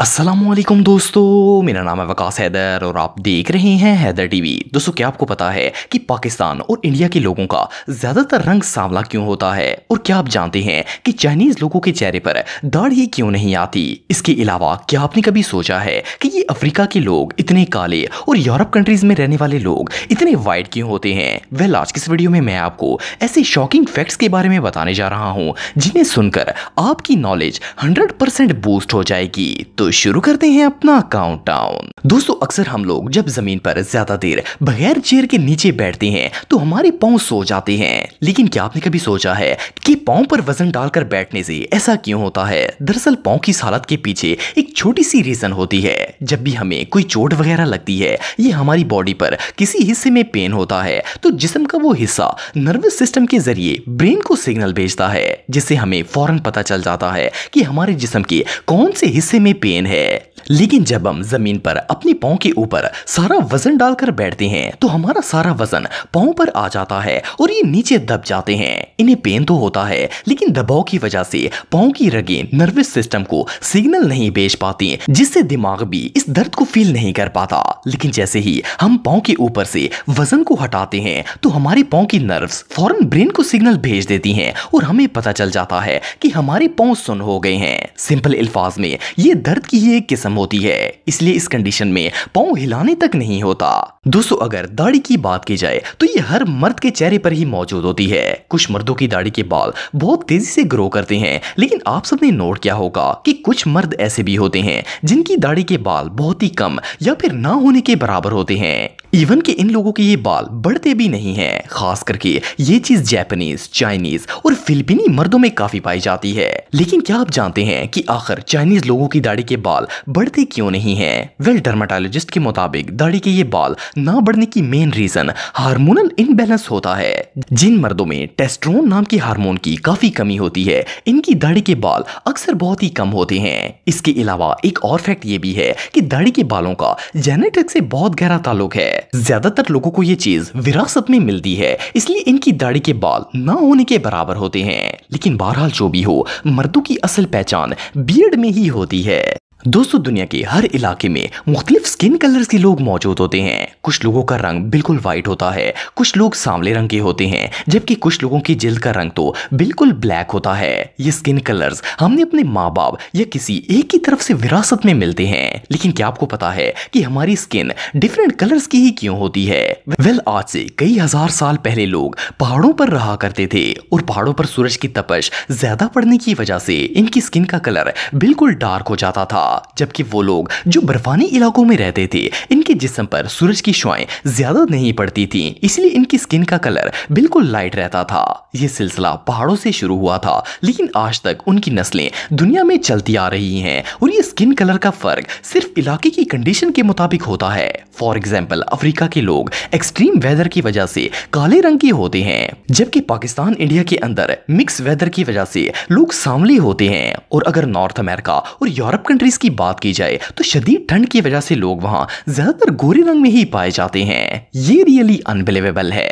असलम दोस्तों मेरा नाम है वकास हैदर और आप देख रहे हैं हैदर टीवी दोस्तों क्या आपको पता है कि पाकिस्तान और इंडिया के लोगों का ज़्यादातर रंग सांवला क्यों होता है और क्या आप जानते हैं कि चाइनीज़ लोगों के चेहरे पर दाढ़ क्यों नहीं आती इसके अलावा क्या आपने कभी सोचा है कि ये अफ्रीका के लोग इतने काले और यूरोप कंट्रीज़ में रहने वाले लोग इतने वाइट क्यों होते हैं वह लास्ट किस इस वीडियो में मैं आपको ऐसे शॉकिंग फैक्ट्स के बारे में बताने जा रहा हूँ जिन्हें सुनकर आपकी नॉलेज हंड्रेड बूस्ट हो जाएगी तो शुरू करते हैं अपना काउंटडाउन दोस्तों अक्सर हम लोग जब जमीन पर ज्यादा देर बगैर चेयर के नीचे बैठते हैं तो हमारे पाँव सो जाते हैं लेकिन क्या आपने कभी सोचा है कि पाँव पर वजन डालकर बैठने से ऐसा क्यों होता है दरअसल पाँव की हालत के पीछे एक छोटी सी रीजन होती है जब भी हमें कोई चोट वगैरह लगती है ये हमारी बॉडी पर किसी हिस्से में पेन होता है तो जिसम का वो हिस्सा नर्वस सिस्टम के जरिए ब्रेन को सिग्नल भेजता है जिससे हमें फौरन पता चल जाता है कि हमारे जिसम के कौन से हिस्से में पेन in here. लेकिन जब हम जमीन पर अपने पाओ के ऊपर सारा वजन डालकर बैठते हैं तो हमारा सारा वजन पाओ पर आ जाता है और ये नीचे दब जाते हैं इन्हें पेन तो होता है लेकिन दबाव की वजह से पाओ की रगें नर्वस सिस्टम को सिग्नल नहीं भेज पाती जिससे दिमाग भी इस दर्द को फील नहीं कर पाता लेकिन जैसे ही हम पाओ के ऊपर से वजन को हटाते हैं तो हमारे पाओ की नर्व फॉरन ब्रेन को सिग्नल भेज देती है और हमें पता चल जाता है की हमारे पाओ सुन हो गए हैं सिंपल अल्फाज में ये दर्द की ही एक किस्म खत्म होती है इसलिए इस कंडीशन में पाँव हिलाने तक नहीं होता दोस्तों अगर दाढ़ी की बात की जाए तो ये हर मर्द के चेहरे पर ही मौजूद होती है कुछ मर्दों की दाढ़ी के बाल बहुत तेजी से ग्रो करते हैं लेकिन आप सबने नोट किया होगा कि कुछ मर्द ऐसे भी होते हैं जिनकी दाढ़ी के बाल बहुत ही कम या फिर ना होने के बराबर होते हैं इवन कि इन लोगों के ये बाल बढ़ते भी नहीं हैं खास करके ये चीज़ जैपनीज चाइनीज और फिलिपीनी मर्दों में काफ़ी पाई जाती है लेकिन क्या आप जानते हैं कि आखिर चाइनीज लोगों की दाढ़ी के बाल बढ़ते क्यों नहीं हैं वेल डर्माटोलॉजिस्ट के मुताबिक दाढ़ी के ये बाल ना बढ़ने की मेन रीज़न हारमोनल इनबैलेंस होता है जिन मर्दों में टेस्ट्रोन नाम के हारमोन की काफ़ी कमी होती है इनकी दाढ़ी के बाल अक्सर बहुत ही कम होते हैं इसके अलावा एक और फैक्ट ये भी है की दाढ़ी के बालों का जेनेटिक से बहुत गहरा ताल्लुक है है ज्यादातर लोगों को ये चीज विरासत में मिलती है इसलिए इनकी दाढ़ी के बाल ना होने के बराबर होते हैं लेकिन बहरहाल जो भी हो मर्दों की असल पहचान बियड में ही होती है दोस्तों दुनिया के हर इलाके में मुख्तलिफ स्किन कलर्स के लोग मौजूद होते हैं कुछ लोगों का रंग बिल्कुल वाइट होता है कुछ लोग सांवले रंग के होते हैं जबकि कुछ लोगों की जिल्द का रंग तो बिल्कुल ब्लैक होता है ये स्किन कलर्स हमने अपने माँ बाप या किसी एक की तरफ से विरासत में मिलते हैं लेकिन क्या आपको पता है कि हमारी स्किन डिफरेंट कलर्स की ही क्यों होती है वेल आज से कई हजार साल पहले लोग पहाड़ों पर रहा करते थे और पहाड़ों पर सूरज की तपश ज्यादा पड़ने की वजह से इनकी स्किन का कलर बिल्कुल डार्क हो जाता था था जबकि वो लोग जो बर्फानी इलाकों में रहते थे इनके जिसम पर सूरज की शुआ ज़्यादा नहीं पड़ती थी इसलिए इनकी स्किन का कलर बिल्कुल लाइट रहता था ये सिलसिला पहाड़ों से शुरू हुआ था लेकिन आज तक उनकी नस्लें दुनिया में चलती आ रही है और ये स्किन कलर का फ़र्क सिर्फ इलाके की कंडीशन के मुताबिक होता है फॉर एग्जाम्पल अफ्रीका के लोग एक्सट्रीम वेदर की वजह से काले रंग के होते हैं जबकि पाकिस्तान इंडिया के अंदर मिक्स वेदर की वजह से लोग सांवले होते हैं और अगर नॉर्थ अमेरिका और यूरोप कंट्रीज की बात की जाए तो शदीद ठंड की वजह से लोग वहां ज्यादातर गोरे रंग में ही पाए जाते हैं ये रियली अनबिलीवेबल है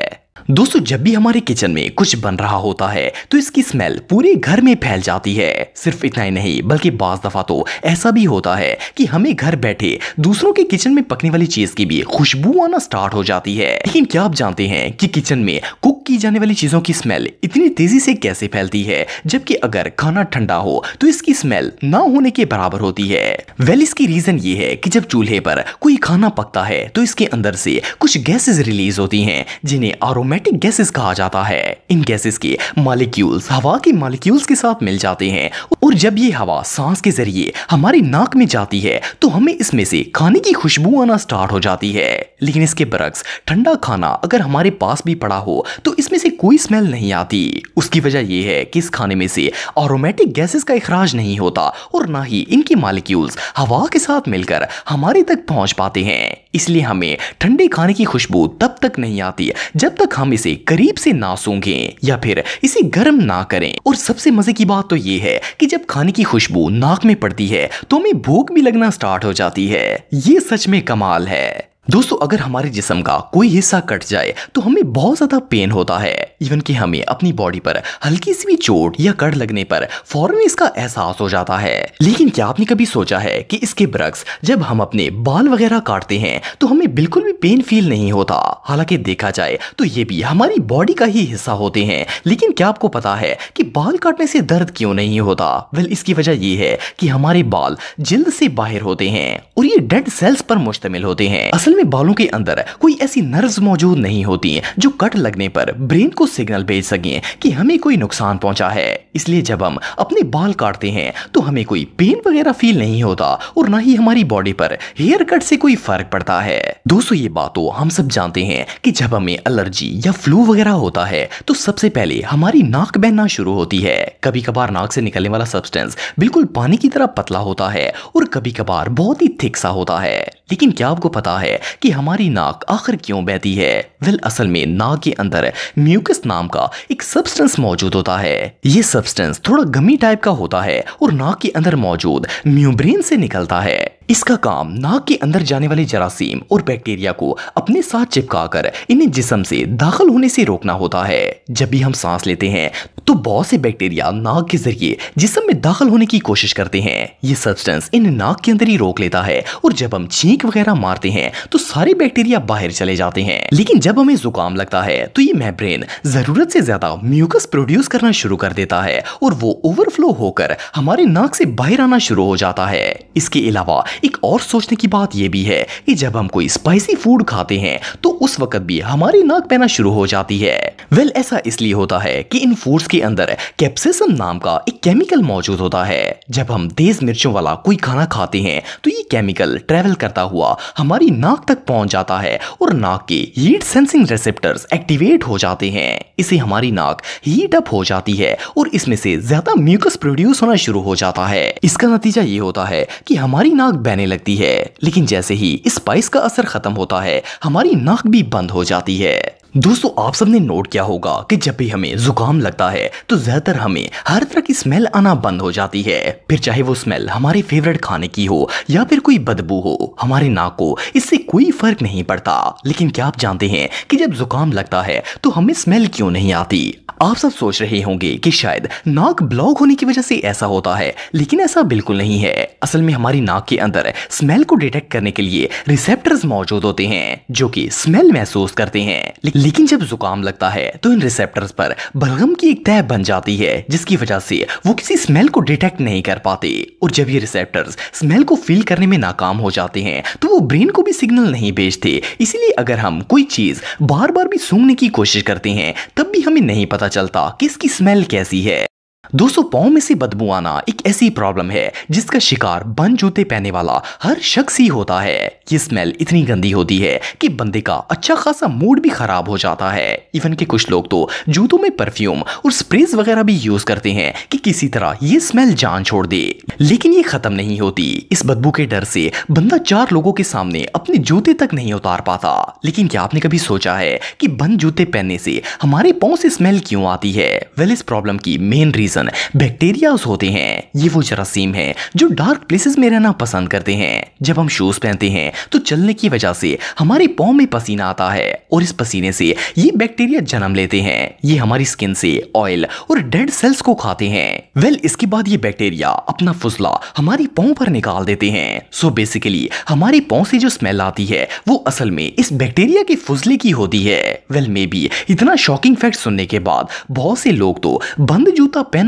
दोस्तों जब भी हमारे किचन में कुछ बन रहा होता है तो इसकी स्मेल पूरे घर में फैल जाती है सिर्फ इतना ही नहीं बल्कि बाज दफा तो ऐसा भी होता है कि हमें घर बैठे दूसरों के किचन में पकने वाली चीज की भी खुशबू आना स्टार्ट हो जाती है लेकिन क्या आप जानते हैं कि किचन में कुक की जाने वाली चीजों की स्मेल इतनी तेजी से कैसे फैलती है जबकि अगर खाना ठंडा हो तो इसकी स्मेल ना होने के बराबर होती है वेल इसकी रीजन ये है कि जब चूल्हे पर कोई खाना पकता है तो इसके अंदर से कुछ गैसेज रिलीज होती है जिन्हें आरोम एरोमेटिक गैसेस कहा जाता है इन गैसेस के मालिक्यूल्स हवा के मालिक्यूल्स के साथ मिल जाते हैं और जब ये हवा सांस के जरिए हमारी नाक में जाती है तो हमें इसमें से खाने की खुशबू आना स्टार्ट हो जाती है लेकिन इसके बरक्स ठंडा खाना अगर हमारे पास भी पड़ा हो तो इसमें से कोई स्मेल नहीं आती उसकी वजह यह है कि इस खाने में से एरोमेटिक गैसेस का इखराज नहीं होता और ना ही इनके मालिक्यूल्स हवा के साथ मिलकर हमारे तक पहुंच पाते हैं इसलिए हमें ठंडे खाने की खुशबू तब तक नहीं आती जब तक हम इसे करीब से ना सूंघे या फिर इसे गर्म ना करें और सबसे मजे की बात तो ये है कि जब खाने की खुशबू नाक में पड़ती है तो हमें भूख भी लगना स्टार्ट हो जाती है ये सच में कमाल है दोस्तों अगर हमारे जिसम का कोई हिस्सा कट जाए तो हमें बहुत ज़्यादा पेन होता है इवन कि हमें अपनी बॉडी पर हल्की सी भी चोट या कट लगने पर फौरन इसका एहसास हो जाता है लेकिन क्या आपने कभी सोचा है कि इसके ब्रक्स जब हम अपने बाल वगैरह काटते हैं तो हमें बिल्कुल भी पेन फील नहीं होता हालांकि देखा जाए तो ये भी हमारी बॉडी का ही हिस्सा होते हैं लेकिन क्या आपको पता है की बाल काटने से दर्द क्यों नहीं होता वेल इसकी वजह यह है की हमारे बाल जल्द से बाहर होते हैं और ये डेड सेल्स पर मुश्तमिल होते हैं असल मेरे बालों के अंदर कोई ऐसी नर्व्स मौजूद नहीं होती हैं जो कट लगने पर ब्रेन को सिग्नल भेज सके कि हमें कोई नुकसान पहुंचा है इसलिए जब हम अपने बाल काटते हैं तो हमें कोई पेन वगैरह फील नहीं होता और ना ही हमारी बॉडी पर हेयर कट से कोई फर्क पड़ता है दोस्तों ये बात तो हम सब जानते हैं कि जब हमें एलर्जी या फ्लू वगैरह होता है तो सबसे पहले हमारी नाक बहना शुरू होती है कभी कभार नाक से निकलने वाला सब्सटेंस बिल्कुल पानी की तरह पतला होता है और कभी कभार बहुत ही थिक सा होता है लेकिन क्या आपको पता है कि हमारी नाक आखिर क्यों बहती है वेल असल में नाक के अंदर म्यूकस नाम का एक सब्सटेंस मौजूद होता है ये सब्सटेंस थोड़ा गमी टाइप का होता है और नाक के अंदर मौजूद म्यूब्रेन से निकलता है इसका काम नाक के अंदर जाने वाले जरासीम और बैक्टीरिया को अपने साथ चिपकाकर इन्हें जिसम से दाखिल होने से रोकना होता है जब भी हम सांस लेते हैं तो बहुत से बैक्टीरिया नाक के जरिए जिसम में दाखिल होने की कोशिश करते हैं ये सब्सटेंस इन नाक के अंदर ही रोक लेता है और जब हम छींक वगैरह मारते हैं तो सारे बैक्टीरिया बाहर चले जाते हैं लेकिन जब हमें जुकाम लगता है तो ये मैब्रेन जरूरत से ज्यादा म्यूकस प्रोड्यूस करना शुरू कर देता है और वो ओवरफ्लो होकर हमारे नाक से बाहर आना शुरू हो जाता है इसके अलावा एक और सोचने की बात यह भी है कि जब हम कोई स्पाइसी फूड खाते हैं तो उस वक्त भी हमारी नाक पहना शुरू हो जाती है वेल well, ऐसा इसलिए होता है कि इन फूड्स के अंदर कैप्सिसम नाम का एक केमिकल मौजूद होता है जब हम तेज मिर्चों वाला कोई खाना खाते हैं तो ये केमिकल ट्रेवल करता हुआ हमारी नाक तक पहुंच जाता है और नाक के हीट सेंसिंग रिसेप्टर्स एक्टिवेट हो जाते हैं इसे हमारी नाक हीट अप हो जाती है और इसमें से ज्यादा म्यूकस प्रोड्यूस होना शुरू हो जाता है इसका नतीजा ये होता है कि हमारी नाक बहने लगती है लेकिन जैसे ही स्पाइस का असर खत्म होता है हमारी नाक भी बंद हो जाती है दोस्तों आप सबने नोट किया होगा कि जब भी हमें जुकाम लगता है तो ज्यादातर हमें हर तरह की स्मेल आना बंद हो जाती है फिर चाहे वो स्मेल हमारे फेवरेट खाने की हो या फिर कोई बदबू हो हमारे नाक को इससे कोई फर्क नहीं पड़ता लेकिन क्या आप जानते हैं कि जब जुकाम लगता है तो हमें स्मेल क्यों नहीं आती आप सब सोच रहे होंगे कि शायद नाक ब्लॉक होने की वजह से ऐसा होता है लेकिन ऐसा बिल्कुल नहीं है असल में हमारी नाक के अंदर स्मेल को डिटेक्ट करने के लिए रिसेप्टर्स मौजूद होते हैं जो कि स्मेल महसूस करते हैं लेकिन जब जुकाम लगता है तो इन रिसेप्टर्स पर बलगम की एक तय बन जाती है जिसकी वजह से वो किसी स्मेल को डिटेक्ट नहीं कर पाते और जब ये रिसेप्टर्स स्मेल को फील करने में नाकाम हो जाते हैं तो वो ब्रेन को भी सिग्नल नहीं भेजते इसीलिए अगर हम कोई चीज बार बार भी सूंघने की कोशिश करते हैं तब भी हमें नहीं पता चलता कि इसकी स्मेल कैसी है दोस्तों पाँव में से बदबू आना एक ऐसी प्रॉब्लम है जिसका शिकार बन जूते पहने वाला हर शख्स ही होता है ये स्मेल इतनी गंदी होती है कि बंदे का अच्छा खासा मूड भी खराब हो जाता है इवन के कुछ लोग तो जूतों में परफ्यूम और स्प्रेज वगैरह भी यूज करते हैं कि किसी तरह ये स्मेल जान छोड़ दे लेकिन ये खत्म नहीं होती इस बदबू के डर से बंदा चार लोगों के सामने अपने जूते तक नहीं उतार पाता लेकिन क्या आपने कभी सोचा है कि बंद जूते पहनने से हमारे पाँव से स्मेल क्यों आती है वेल इस प्रॉब्लम की मेन रीजन इंफेक्शन बैक्टीरियाज होते हैं ये वो जरासीम है जो डार्क प्लेसेस में रहना पसंद करते हैं जब हम शूज पहनते हैं तो चलने की वजह से हमारे पाओ में पसीना आता है और इस पसीने से ये बैक्टीरिया जन्म लेते हैं ये हमारी स्किन से ऑयल और डेड सेल्स को खाते हैं वेल well, इसके बाद ये बैक्टीरिया अपना फुसला हमारी पाओ पर निकाल देते हैं सो so बेसिकली हमारे पाओ से जो स्मेल आती है वो असल में इस बैक्टीरिया के फुसले की होती है वेल well, मे बी इतना शॉकिंग फैक्ट सुनने के बाद बहुत से लोग तो बंद जूता पहन